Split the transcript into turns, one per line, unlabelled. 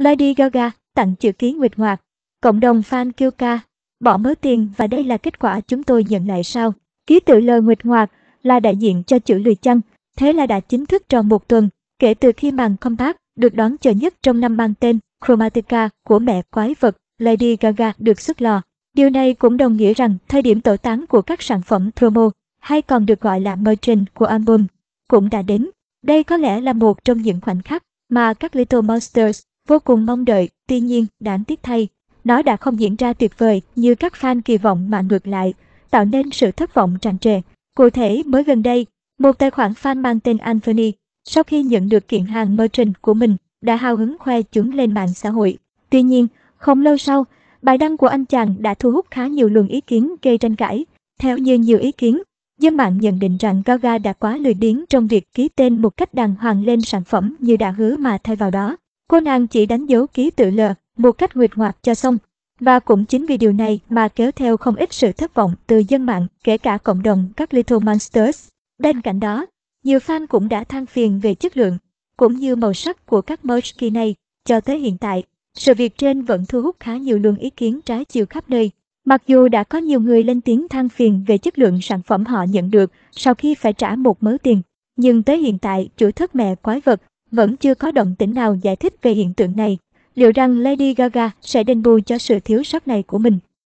Lady Gaga tặng chữ ký Nguyệt Ngoạc. Cộng đồng fan kêu ca, bỏ mớ tiền và đây là kết quả chúng tôi nhận lại sao. Ký tự L Nguyệt Ngoạc là đại diện cho chữ lười chăng, thế là đã chính thức tròn một tuần kể từ khi màn comeback được đón chờ nhất trong năm mang tên Chromatica của mẹ quái vật Lady Gaga được xuất lò. Điều này cũng đồng nghĩa rằng thời điểm tổ tán của các sản phẩm promo hay còn được gọi là merchant của album cũng đã đến. Đây có lẽ là một trong những khoảnh khắc mà các Little Monsters vô cùng mong đợi, tuy nhiên, đáng tiếc thay, nó đã không diễn ra tuyệt vời như các fan kỳ vọng mà ngược lại, tạo nên sự thất vọng tràn trề. Cụ thể, mới gần đây, một tài khoản fan mang tên Anthony, sau khi nhận được kiện hàng merchant của mình, đã hào hứng khoe chúng lên mạng xã hội. Tuy nhiên, không lâu sau, bài đăng của anh chàng đã thu hút khá nhiều luồng ý kiến gây tranh cãi. Theo như nhiều ý kiến, dân mạng nhận định rằng Gaga đã quá lười biếng trong việc ký tên một cách đàng hoàng lên sản phẩm như đã hứa mà thay vào đó, Cô nàng chỉ đánh dấu ký tự L một cách nguyệt ngoạc cho xong. Và cũng chính vì điều này mà kéo theo không ít sự thất vọng từ dân mạng, kể cả cộng đồng các Little Monsters. Bên cạnh đó, nhiều fan cũng đã than phiền về chất lượng, cũng như màu sắc của các merch kỳ này. Cho tới hiện tại, sự việc trên vẫn thu hút khá nhiều luồng ý kiến trái chiều khắp nơi. Mặc dù đã có nhiều người lên tiếng than phiền về chất lượng sản phẩm họ nhận được sau khi phải trả một mớ tiền, nhưng tới hiện tại chủ thất mẹ quái vật vẫn chưa có động tĩnh nào giải thích về hiện tượng này. Liệu rằng Lady Gaga sẽ đền bù cho sự thiếu sót này của mình?